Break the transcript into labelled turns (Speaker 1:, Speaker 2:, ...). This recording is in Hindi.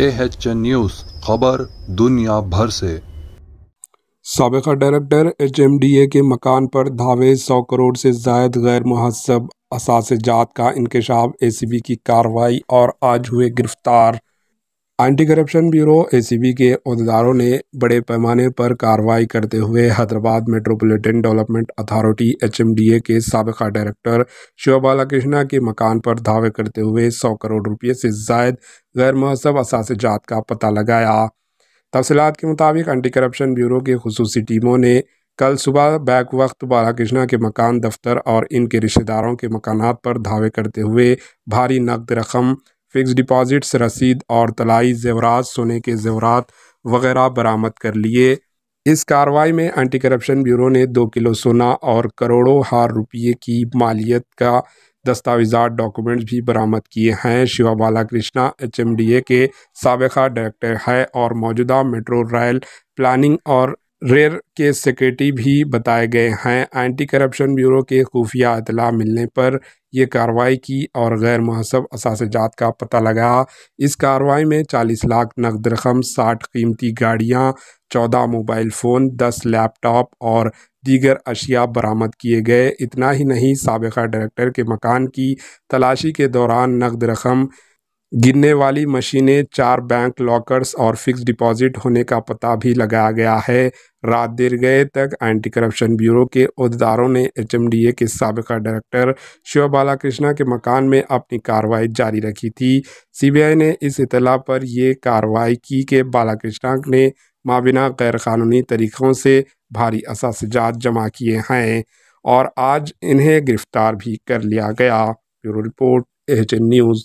Speaker 1: ए एच एन न्यूज़ खबर दुनिया भर से सबका director H M D A के मकान पर धावे सौ करोड़ से जायद गैर महसब असाजात का इंकशाफ ए सी बी की कार्रवाई और आज हुए गिरफ्तार एंटी करप्शन ब्यूरो एसीबी के अहदेदारों ने बड़े पैमाने पर कार्रवाई करते हुए Hyderabad metropolitan development authority HMDA के सबका डायरेक्टर शिवा बालाकृष्णा के मकान पर धावे करते हुए 100 करोड़ रुपये से जायद गैर मौसब असाजात का पता लगाया तफसलत के मुताबिक एंटी करप्शन ब्यूरो की खसूसी टीमों ने कल सुबह बैक वक्त बालाकृष्णा के मकान दफ्तर और इनके रिश्तेदारों के मकान पर धावे करते हुए भारी नकद रकम फिक्स डिपॉजिट्स रसीद और तलाई जेवरात सोने के जेवरात वगैरह बरामद कर लिए इस कार्रवाई में एंटी करप्शन ब्यूरो ने दो किलो सोना और करोड़ों हार रुपये की मालियत का दस्तावेजा डॉक्यूमेंट्स भी बरामद किए हैं शिवा बाला कृष्णा एच के सबका डायरेक्टर है और मौजूदा मेट्रो रेल प्लानिंग और रेयर के सेक्रेटरी भी बताए गए हैं एंटी करप्शन ब्यूरो के खुफिया अतला मिलने पर यह कार्रवाई की और गैर महसब असाजात का पता लगा इस कार्रवाई में 40 लाख नकद रकम 60 कीमती गाड़ियां 14 मोबाइल फ़ोन 10 लैपटॉप और दीगर अशिया बरामद किए गए इतना ही नहीं सबका डायरेक्टर के मकान की तलाशी के दौरान नकद रकम गिरने वाली मशीनें चार बैंक लॉकर्स और फिक्स डिपॉजिट होने का पता भी लगाया गया है रात देर गए तक एंटी करप्शन ब्यूरो के अहदेदारों ने एच के सबका डायरेक्टर शिव बालाकृष्णा के मकान में अपनी कार्रवाई जारी रखी थी सीबीआई ने इस इतला पर यह कार्रवाई की कि बालाकृष्णा ने माबिना गैर कानूनी तरीक़ों से भारी असाजात जमा किए हैं और आज इन्हें गिरफ्तार भी कर लिया गया ब्यूरो रिपोर्ट एच न्यूज़